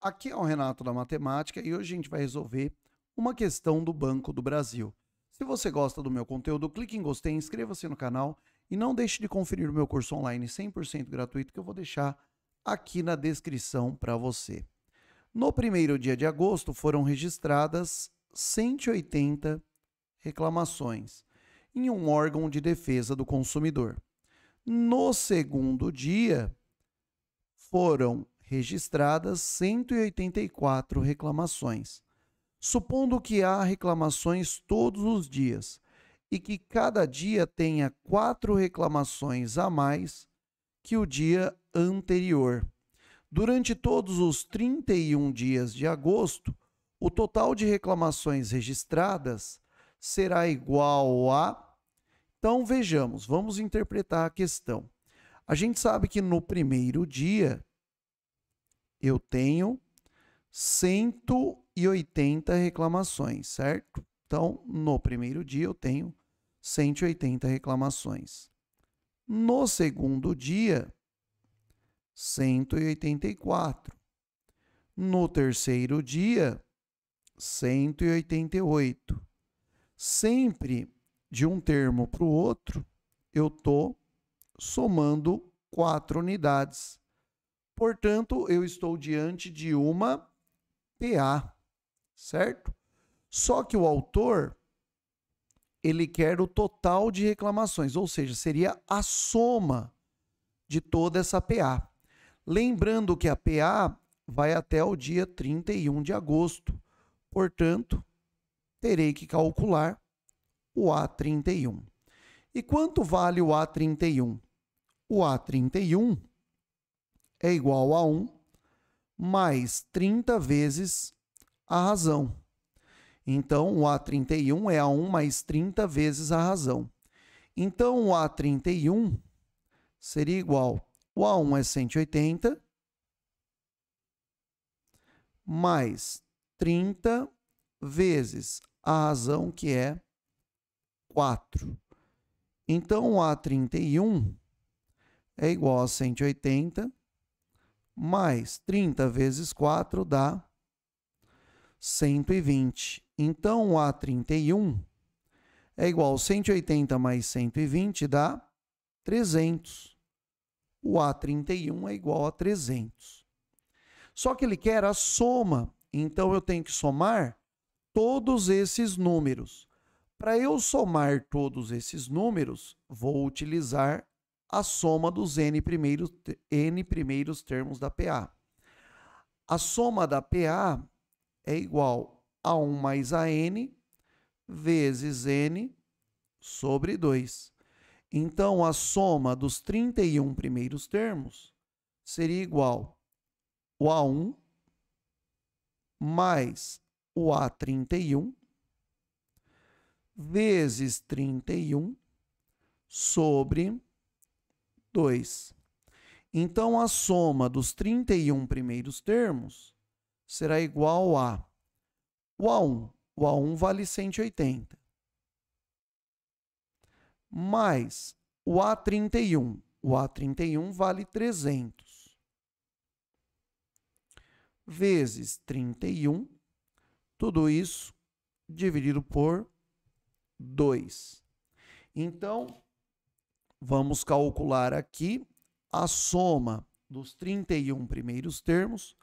Aqui é o Renato da Matemática e hoje a gente vai resolver uma questão do Banco do Brasil. Se você gosta do meu conteúdo, clique em gostei, inscreva-se no canal e não deixe de conferir o meu curso online 100% gratuito que eu vou deixar aqui na descrição para você. No primeiro dia de agosto foram registradas 180 reclamações em um órgão de defesa do consumidor. No segundo dia foram registradas 184 reclamações. Supondo que há reclamações todos os dias e que cada dia tenha quatro reclamações a mais que o dia anterior. Durante todos os 31 dias de agosto, o total de reclamações registradas será igual a. Então vejamos, vamos interpretar a questão. A gente sabe que no primeiro dia eu tenho 180 reclamações, certo? Então, no primeiro dia eu tenho 180 reclamações. No segundo dia, 184. No terceiro dia, 188. Sempre de um termo para o outro, eu estou somando quatro unidades. Portanto, eu estou diante de uma PA, certo? Só que o autor ele quer o total de reclamações, ou seja, seria a soma de toda essa PA. Lembrando que a PA vai até o dia 31 de agosto. Portanto, terei que calcular o A31. E quanto vale o A31? O A31 é igual a 1 mais 30 vezes a razão. Então, o A31 é A1 mais 30 vezes a razão. Então, o A31 seria igual, o A1 é 180 mais 30 vezes a razão que é 4. Então, o A31 é igual a 180 mais 30 vezes 4 dá 120. Então, o A31 é igual a 180 mais 120 dá 300. O A31 é igual a 300. Só que ele quer a soma, então eu tenho que somar todos esses números. Para eu somar todos esses números, vou utilizar a soma dos n primeiros, n primeiros termos da PA. A soma da PA é igual a 1 mais a n vezes n sobre 2. Então, a soma dos 31 primeiros termos seria igual o A1 mais o A31 vezes 31 sobre 2. Então, a soma dos 31 primeiros termos será igual a o A1. O A1 vale 180. Mais o A31. O A31 vale 300. Vezes 31. Tudo isso dividido por 2. Então, Vamos calcular aqui a soma dos 31 primeiros termos.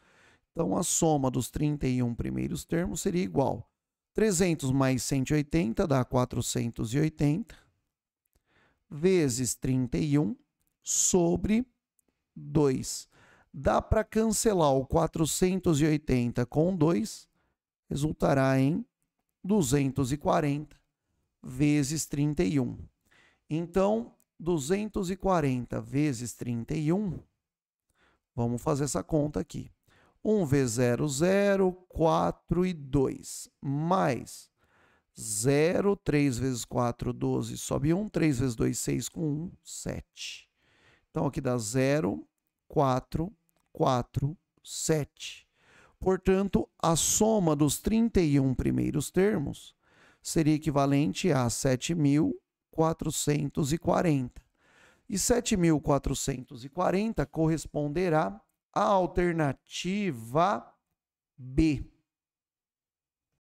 Então, a soma dos 31 primeiros termos seria igual 300 mais 180 dá 480, vezes 31 sobre 2. Dá para cancelar o 480 com 2, resultará em 240 vezes 31. Então, 240 vezes 31, vamos fazer essa conta aqui. 1 vezes 0, 0, 4 e 2, mais 0, 3 vezes 4, 12, sobe 1, 3 vezes 2, 6, com 1, 7. Então, aqui dá 0, 4, 4, 7. Portanto, a soma dos 31 primeiros termos seria equivalente a 7.000 7.440. E 7.440 corresponderá à alternativa B.